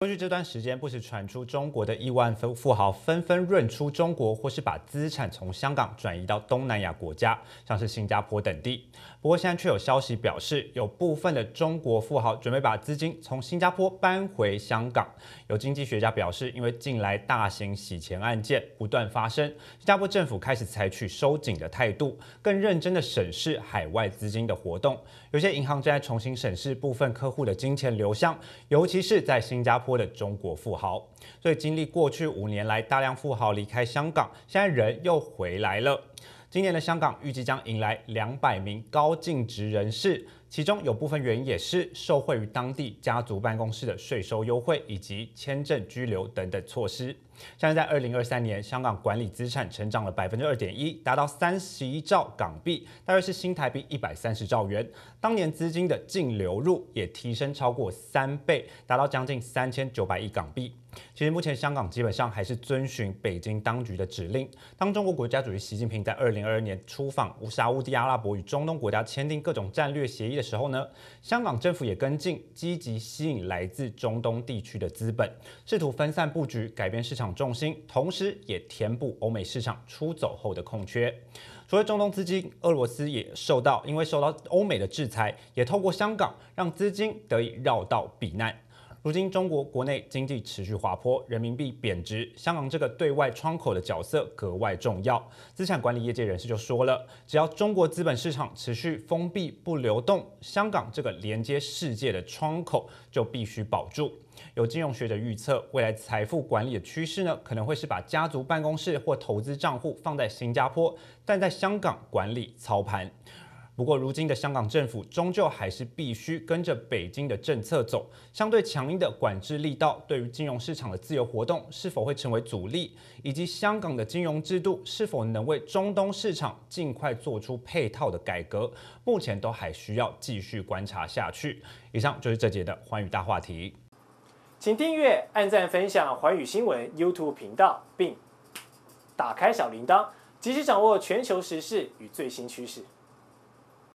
过去这段时间，不时传出中国的亿万富富豪纷纷润出中国，或是把资产从香港转移到东南亚国家，像是新加坡等地。不过现在却有消息表示，有部分的中国富豪准备把资金从新加坡搬回香港。有经济学家表示，因为近来大型洗钱案件不断发生，新加坡政府开始采取收紧的态度，更认真的审视海外资金的活动。有些银行正在重新审视部分客户的金钱流向，尤其是在新加坡。的中国富豪，所以经历过去五年来大量富豪离开香港，现在人又回来了。今年的香港预计将迎来两百名高净值人士。其中有部分原因也是受惠于当地家族办公室的税收优惠以及签证、居留等等措施。像在二零二三年，香港管理资产成长了百分之二点一，达到三十一兆港币，大约是新台币一百三十兆元。当年资金的净流入也提升超过三倍，达到将近三千九百亿港币。其实目前香港基本上还是遵循北京当局的指令。当中国国家主席习近平在二零二二年出访乌沙乌地阿拉伯，与中东国家签订各种战略协议。的时候呢，香港政府也跟进，积极吸引来自中东地区的资本，试图分散布局，改变市场重心，同时也填补欧美市场出走后的空缺。除了中东资金，俄罗斯也受到因为受到欧美的制裁，也透过香港让资金得以绕道避难。如今中国国内经济持续滑坡，人民币贬值，香港这个对外窗口的角色格外重要。资产管理业界人士就说了，只要中国资本市场持续封闭不流动，香港这个连接世界的窗口就必须保住。有金融学者预测，未来财富管理的趋势呢，可能会是把家族办公室或投资账户放在新加坡，但在香港管理操盘。不过，如今的香港政府终究还是必须跟着北京的政策走。相对强硬的管制力道，对于金融市场的自由活动是否会成为阻力，以及香港的金融制度是否能为中东市场尽快做出配套的改革，目前都还需要继续观察下去。以上就是这节的环宇大话题，请订阅、按赞、分享环宇新闻 YouTube 频道，并打开小铃铛，及时掌握全球时事与最新趋势。